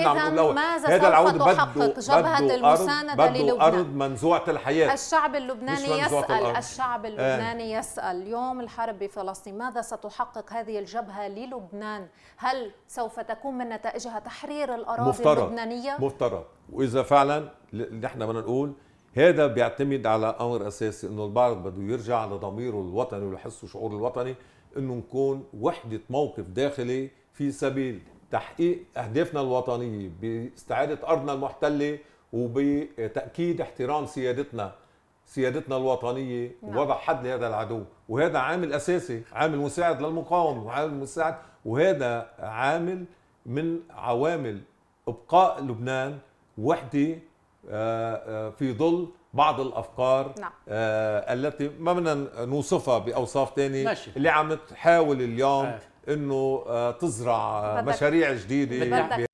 نعم، ماذا هذا العود جبهة المساندة للبنان أرض منزوعة الحياة الشعب اللبناني يسأل الأرض. الشعب آه. اللبناني آه. يسأل اليوم الحرب بفلسطين ماذا ستحقق هذه الجبهة للبنان هل سوف تكون من نتائجها تحرير الأراضي مفترض. اللبنانية مفترض وإذا فعلا نحن بدنا نقول هذا بيعتمد على أمر أساسي أنه البعض بده يرجع لضميره الوطني ولحسه شعور الوطني أنه نكون وحدة موقف داخلي في سبيل تحقيق أهدافنا الوطنية باستعادة أرضنا المحتلة وبتأكيد احترام سيادتنا سيادتنا الوطنية نعم. ووضع حد لهذا العدو وهذا عامل أساسي عامل مساعد للمقاومة وعامل مساعد وهذا عامل من عوامل إبقاء لبنان وحدة آه، آه، في ظل بعض الافكار نعم. آه، التي ما بدنا نوصفها باوصاف ثانيه اللي عم تحاول اليوم آه. انه آه، تزرع آه، مشاريع جديده